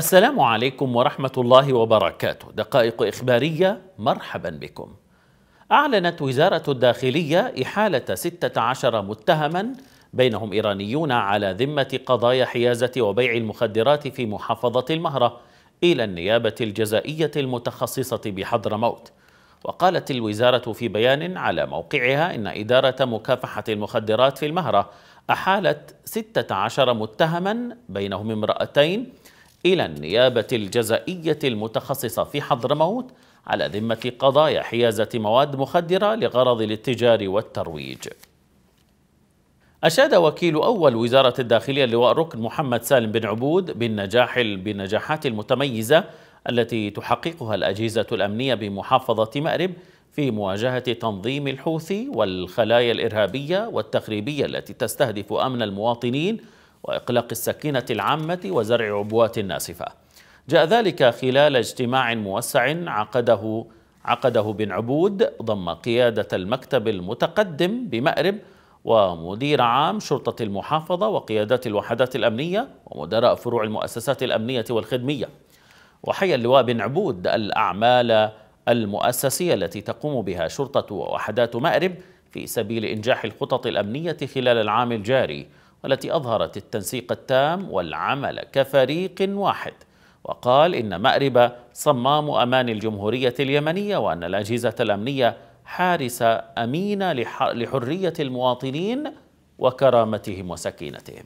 السلام عليكم ورحمة الله وبركاته دقائق إخبارية مرحبا بكم أعلنت وزارة الداخلية إحالة 16 متهما بينهم إيرانيون على ذمة قضايا حيازة وبيع المخدرات في محافظة المهرة إلى النيابة الجزائية المتخصصة بحضرموت وقالت الوزارة في بيان على موقعها إن إدارة مكافحة المخدرات في المهرة أحالت 16 متهما بينهم امرأتين إلى النيابة الجزائية المتخصصة في حضرموت على ذمة قضايا حيازة مواد مخدرة لغرض الاتجار والترويج أشاد وكيل أول وزارة الداخلية اللواء ركن محمد سالم بن عبود بالنجاح بالنجاحات المتميزة التي تحققها الأجهزة الأمنية بمحافظة مأرب في مواجهة تنظيم الحوثي والخلايا الإرهابية والتخريبية التي تستهدف أمن المواطنين وإقلاق السكينة العامة وزرع عبوات ناسفة جاء ذلك خلال اجتماع موسع عقده عقده بن عبود ضم قيادة المكتب المتقدم بمأرب ومدير عام شرطة المحافظة وقيادات الوحدات الأمنية ومدراء فروع المؤسسات الأمنية والخدمية وحيا اللواء بن عبود الأعمال المؤسسية التي تقوم بها شرطة ووحدات مأرب في سبيل إنجاح الخطط الأمنية خلال العام الجاري والتي أظهرت التنسيق التام والعمل كفريق واحد وقال إن مأرب صمام أمان الجمهورية اليمنية وأن الأجهزة الأمنية حارسة أمينة لحرية المواطنين وكرامتهم وسكينتهم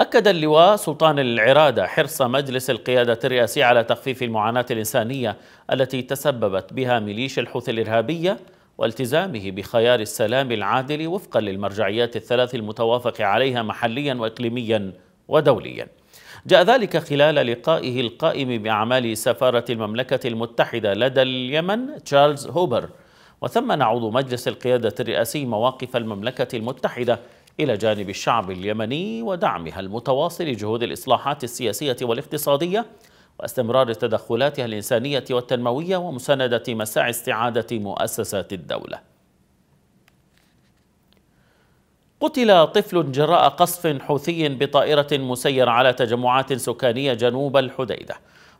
أكد اللواء سلطان العرادة حرص مجلس القيادة الرئاسي على تخفيف المعاناة الإنسانية التي تسببت بها ميليشيا الحوثي الإرهابية والتزامه بخيار السلام العادل وفقا للمرجعيات الثلاث المتوافق عليها محليا واقليميا ودوليا. جاء ذلك خلال لقائه القائم باعمال سفاره المملكه المتحده لدى اليمن تشارلز هوبر وثمن عضو مجلس القياده الرئاسي مواقف المملكه المتحده الى جانب الشعب اليمني ودعمها المتواصل لجهود الاصلاحات السياسيه والاقتصاديه واستمرار تدخلاتها الإنسانية والتنموية ومساندة مساعي استعادة مؤسسات الدولة قتل طفل جراء قصف حوثي بطائرة مسيرة على تجمعات سكانية جنوب الحديدة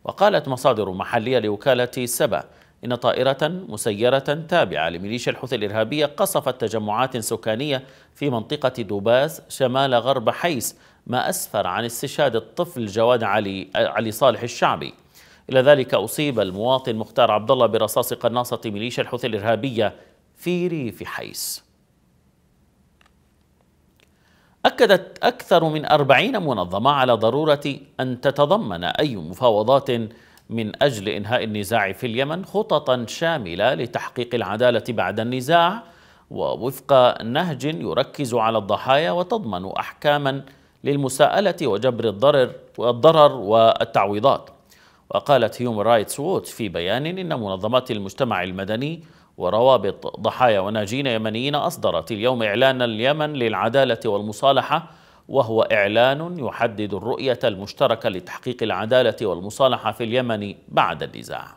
وقالت مصادر محلية لوكالة سبا إن طائرة مسيرة تابعة لميليشيا الحوثي الإرهابية قصفت تجمعات سكانية في منطقة دوباس شمال غرب حيس ما أسفر عن استشهاد الطفل جواد علي علي صالح الشعبي إلى ذلك أصيب المواطن مختار عبد الله برصاص قناصة ميليشيا الحوثي الإرهابية في ريف حيس أكدت أكثر من أربعين منظمة على ضرورة أن تتضمن أي مفاوضات من أجل إنهاء النزاع في اليمن خططا شاملة لتحقيق العدالة بعد النزاع ووفق نهج يركز على الضحايا وتضمن أحكاما للمساءلة وجبر الضرر والضرر والتعويضات وقالت هيومن رايتس ووتش في بيان إن منظمات المجتمع المدني وروابط ضحايا وناجين يمنيين أصدرت اليوم إعلان اليمن للعدالة والمصالحة وهو إعلان يحدد الرؤية المشتركة لتحقيق العدالة والمصالحة في اليمن بعد النزاع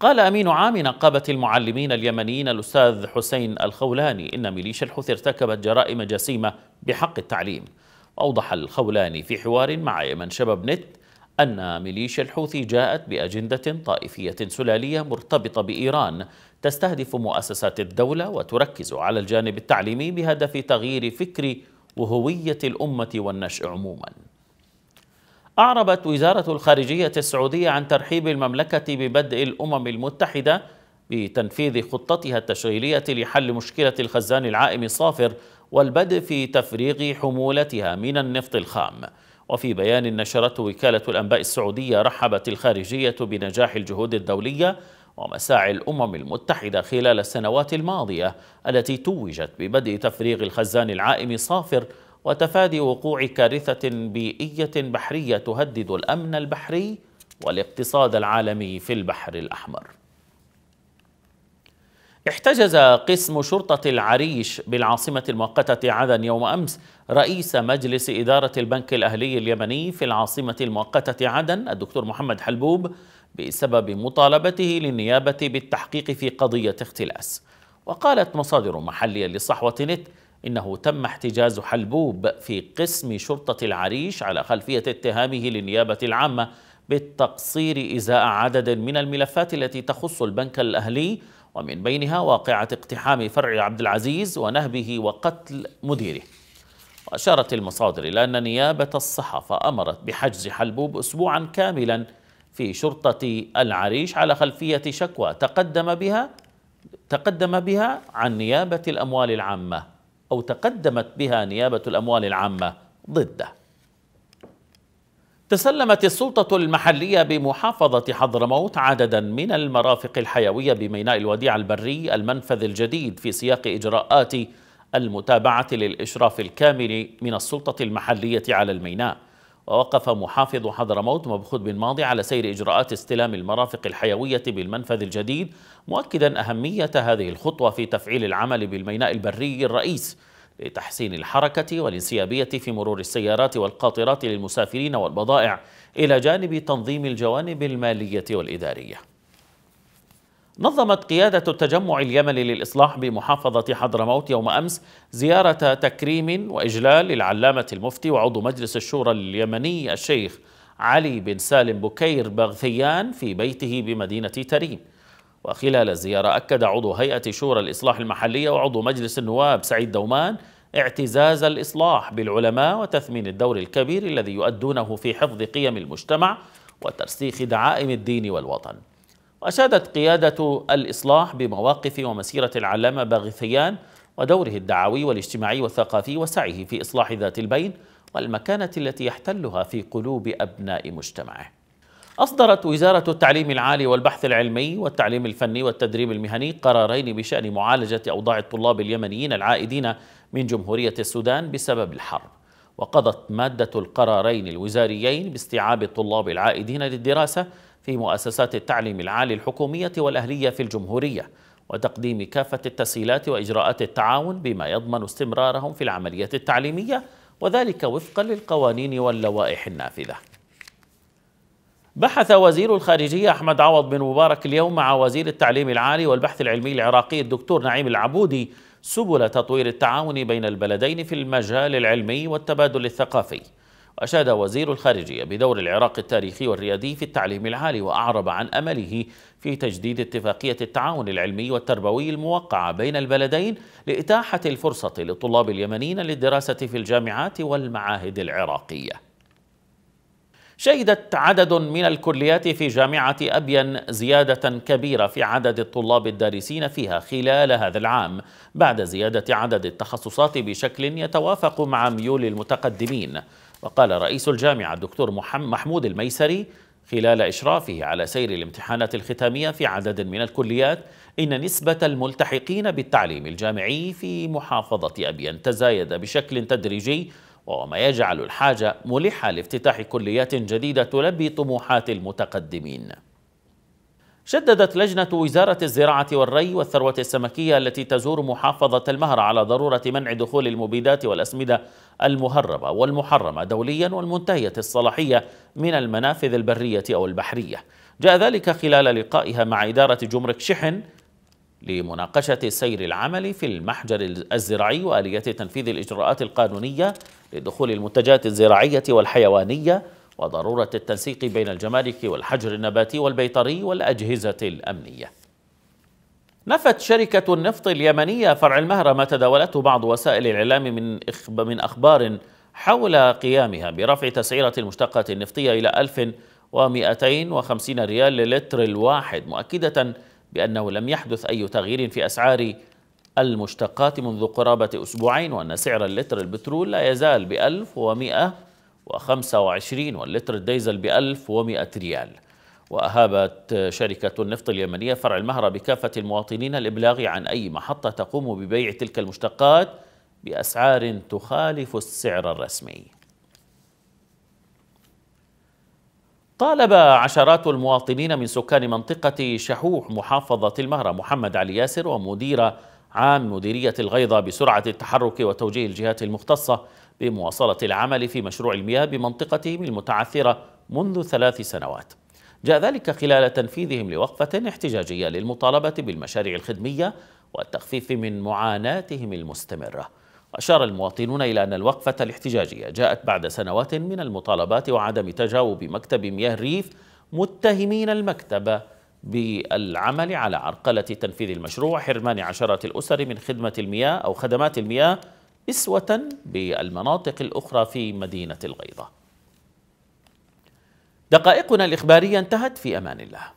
قال أمين عام نقابة المعلمين اليمنيين الأستاذ حسين الخولاني إن ميليشيا الحوثي ارتكبت جرائم جسيمة بحق التعليم أوضح الخولاني في حوار مع يمن شباب نت أن ميليشيا الحوثي جاءت بأجندة طائفية سلالية مرتبطة بإيران تستهدف مؤسسات الدولة وتركز على الجانب التعليمي بهدف تغيير فكر وهوية الأمة والنشء عموماً أعربت وزارة الخارجية السعودية عن ترحيب المملكة ببدء الأمم المتحدة بتنفيذ خطتها التشغيلية لحل مشكلة الخزان العائم صافر والبدء في تفريغ حمولتها من النفط الخام وفي بيان نشرته وكالة الأنباء السعودية رحبت الخارجية بنجاح الجهود الدولية ومساعي الأمم المتحدة خلال السنوات الماضية التي توجت ببدء تفريغ الخزان العائم صافر وتفادي وقوع كارثة بيئية بحرية تهدد الأمن البحري والاقتصاد العالمي في البحر الأحمر احتجز قسم شرطة العريش بالعاصمة المؤقتة عدن يوم أمس رئيس مجلس إدارة البنك الأهلي اليمني في العاصمة المؤقتة عدن الدكتور محمد حلبوب بسبب مطالبته للنيابة بالتحقيق في قضية اختلاس وقالت مصادر محلية لصحوة نت إنه تم احتجاز حلبوب في قسم شرطة العريش على خلفية اتهامه للنيابة العامة بالتقصير إزاء عدد من الملفات التي تخص البنك الأهلي ومن بينها واقعة اقتحام فرع عبد العزيز ونهبه وقتل مديره وأشارت المصادر إلى أن نيابة الصحافة أمرت بحجز حلبوب أسبوعا كاملا في شرطة العريش على خلفية شكوى تقدم بها تقدم بها عن نيابة الأموال العامة أو تقدمت بها نيابة الأموال العامة ضده تسلمت السلطة المحلية بمحافظة حضرموت عددا من المرافق الحيوية بميناء الوديع البري المنفذ الجديد في سياق إجراءات المتابعة للإشراف الكامل من السلطة المحلية على الميناء ووقف محافظ حضرموت مبخوت بن ماضي على سير إجراءات استلام المرافق الحيوية بالمنفذ الجديد مؤكدا أهمية هذه الخطوة في تفعيل العمل بالميناء البري الرئيس لتحسين الحركة والانسيابية في مرور السيارات والقاطرات للمسافرين والبضائع إلى جانب تنظيم الجوانب المالية والإدارية نظمت قيادة التجمع اليمني للإصلاح بمحافظة حضرموت يوم أمس زيارة تكريم وإجلال للعلامة المفتي وعضو مجلس الشورى اليمني الشيخ علي بن سالم بكير بغثيان في بيته بمدينة تريم وخلال الزيارة أكد عضو هيئة شورى الإصلاح المحلية وعضو مجلس النواب سعيد دومان اعتزاز الإصلاح بالعلماء وتثمين الدور الكبير الذي يؤدونه في حفظ قيم المجتمع وترسيخ دعائم الدين والوطن وأشادت قيادة الإصلاح بمواقف ومسيرة العلامة باغثيان ودوره الدعوي والاجتماعي والثقافي وسعيه في إصلاح ذات البين والمكانة التي يحتلها في قلوب أبناء مجتمعه أصدرت وزارة التعليم العالي والبحث العلمي والتعليم الفني والتدريب المهني قرارين بشأن معالجة أوضاع الطلاب اليمنيين العائدين من جمهورية السودان بسبب الحرب وقضت مادة القرارين الوزاريين باستيعاب الطلاب العائدين للدراسة في مؤسسات التعليم العالي الحكومية والأهلية في الجمهورية وتقديم كافة التسهيلات وإجراءات التعاون بما يضمن استمرارهم في العملية التعليمية وذلك وفقا للقوانين واللوائح النافذة بحث وزير الخارجية أحمد عوض بن مبارك اليوم مع وزير التعليم العالي والبحث العلمي العراقي الدكتور نعيم العبودي سبل تطوير التعاون بين البلدين في المجال العلمي والتبادل الثقافي وأشاد وزير الخارجية بدور العراق التاريخي والريادي في التعليم العالي وأعرب عن أمله في تجديد اتفاقية التعاون العلمي والتربوي الموقعة بين البلدين لإتاحة الفرصة للطلاب اليمنيين للدراسة في الجامعات والمعاهد العراقية شهدت عدد من الكليات في جامعة أبين زيادة كبيرة في عدد الطلاب الدارسين فيها خلال هذا العام بعد زيادة عدد التخصصات بشكل يتوافق مع ميول المتقدمين وقال رئيس الجامعة الدكتور محمود الميسري خلال إشرافه على سير الامتحانات الختامية في عدد من الكليات إن نسبة الملتحقين بالتعليم الجامعي في محافظة أبين تزايد بشكل تدريجي وهو ما يجعل الحاجة ملحة لافتتاح كليات جديدة تلبي طموحات المتقدمين شددت لجنة وزارة الزراعة والري والثروة السمكية التي تزور محافظة المهر على ضرورة منع دخول المبيدات والأسمدة المهربة والمحرمة دوليا والمنتهية الصلاحية من المنافذ البرية أو البحرية جاء ذلك خلال لقائها مع إدارة جمرك شحن لمناقشة سير العمل في المحجر الزراعي وآلية تنفيذ الإجراءات القانونية لدخول المنتجات الزراعية والحيوانية وضرورة التنسيق بين الجمارك والحجر النباتي والبيطري والأجهزة الأمنية نفت شركة النفط اليمنية فرع المهرة ما تداولته بعض وسائل الإعلام من من أخبار حول قيامها برفع تسعيرة المشتقات النفطية إلى 1250 ريال للتر الواحد مؤكدة بأنه لم يحدث أي تغيير في أسعار المشتقات منذ قرابة أسبوعين وأن سعر اللتر البترول لا يزال ب 1100 و25 واللتر الديزل ب 1100 ريال وأهابت شركة النفط اليمنية فرع المهرة بكافة المواطنين الإبلاغ عن أي محطة تقوم ببيع تلك المشتقات بأسعار تخالف السعر الرسمي طالب عشرات المواطنين من سكان منطقة شحوح محافظة المهرة محمد علي ياسر ومدير عام مديرية الغيضة بسرعة التحرك وتوجيه الجهات المختصة بمواصلة العمل في مشروع المياه بمنطقتهم المتعثرة منذ ثلاث سنوات جاء ذلك خلال تنفيذهم لوقفة احتجاجية للمطالبة بالمشاريع الخدمية والتخفيف من معاناتهم المستمرة أشار المواطنون إلى أن الوقفة الاحتجاجية جاءت بعد سنوات من المطالبات وعدم تجاوب مكتب مياه الريف متهمين المكتب بالعمل على عرقلة تنفيذ المشروع حرمان عشرة الأسر من خدمة المياه أو خدمات المياه إسوة بالمناطق الأخرى في مدينة الغيضة دقائقنا الإخبارية انتهت في أمان الله